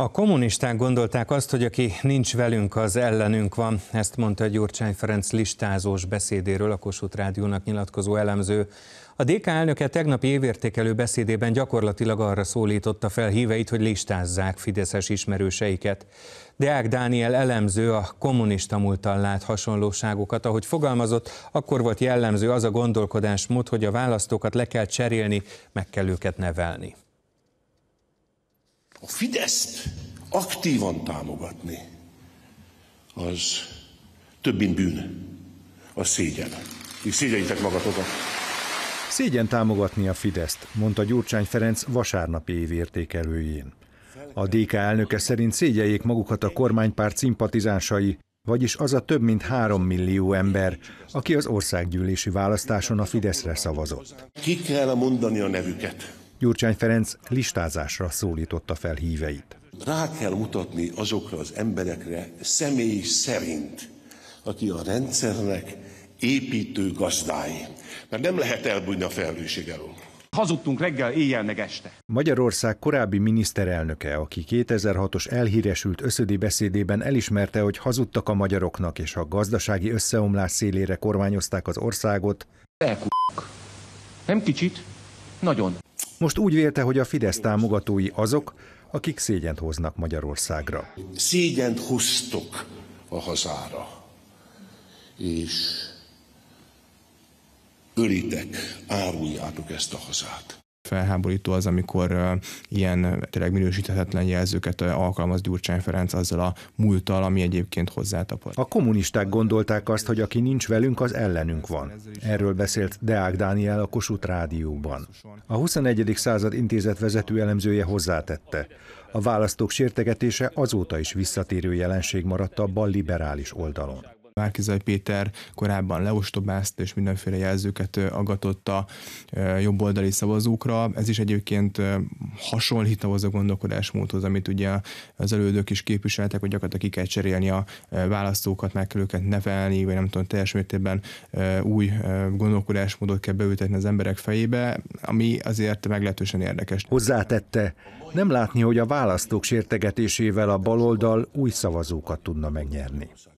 A kommunisták gondolták azt, hogy aki nincs velünk, az ellenünk van. Ezt mondta Gyurcsány Ferenc listázós beszédéről a Kossuth Rádiónak nyilatkozó elemző. A DK elnöke tegnapi évértékelő beszédében gyakorlatilag arra szólította fel híveit, hogy listázzák fideszes ismerőseiket. Deák Dániel elemző a kommunista múltal lát hasonlóságokat. Ahogy fogalmazott, akkor volt jellemző az a gondolkodásmód, hogy a választókat le kell cserélni, meg kell őket nevelni a Fideszt aktívan támogatni, az több mint bűn, a szégyen. És szégyenjétek magatokat. Szégyen támogatni a Fideszt, mondta Gyurcsány Ferenc vasárnapi évértékelőjén. A DK elnöke szerint szégyeljék magukat a kormánypárt szimpatizánsai, vagyis az a több mint három millió ember, aki az országgyűlési választáson a Fideszre szavazott. Ki kell mondani a nevüket? Gyurcsány Ferenc listázásra szólította fel híveit. Rá kell mutatni azokra az emberekre személy szerint, aki a rendszernek építő gazdái. Mert nem lehet elbújni a felelősség elől. Hazudtunk reggel, éjjel meg este. Magyarország korábbi miniszterelnöke, aki 2006-os elhíresült összödi beszédében elismerte, hogy hazudtak a magyaroknak, és a gazdasági összeomlás szélére kormányozták az országot. Elkuk. Nem kicsit, nagyon. Most úgy vélte, hogy a Fidesz támogatói azok, akik szégyent hoznak Magyarországra. Szégyent hoztok a hazára, és ölitek, áruljátok ezt a hazát felháborító az, amikor ilyen tényleg minősíthetetlen jelzőket alkalmaz Gyurcsány Ferenc azzal a múlttal, ami egyébként hozzátapad. A kommunisták gondolták azt, hogy aki nincs velünk, az ellenünk van. Erről beszélt Deák Dániel a Kossuth Rádióban. A 21. század intézet vezető elemzője hozzátette. A választók sértegetése azóta is visszatérő jelenség maradt a bal liberális oldalon. Márkizaj Péter korábban leostobázt és mindenféle jelzőket agatott a jobboldali szavazókra. Ez is egyébként hasonlít ahhoz a gondolkodásmódhoz, amit ugye az elődök is képviseltek, hogy gyakorlatilag ki kell cserélni a választókat, meg kell őket nevelni, vagy nem tudom, teljes mértékben új gondolkodásmódot kell beültetni az emberek fejébe, ami azért meglehetősen érdekes. Hozzátette, nem látni, hogy a választók sértegetésével a baloldal új szavazókat tudna megnyerni.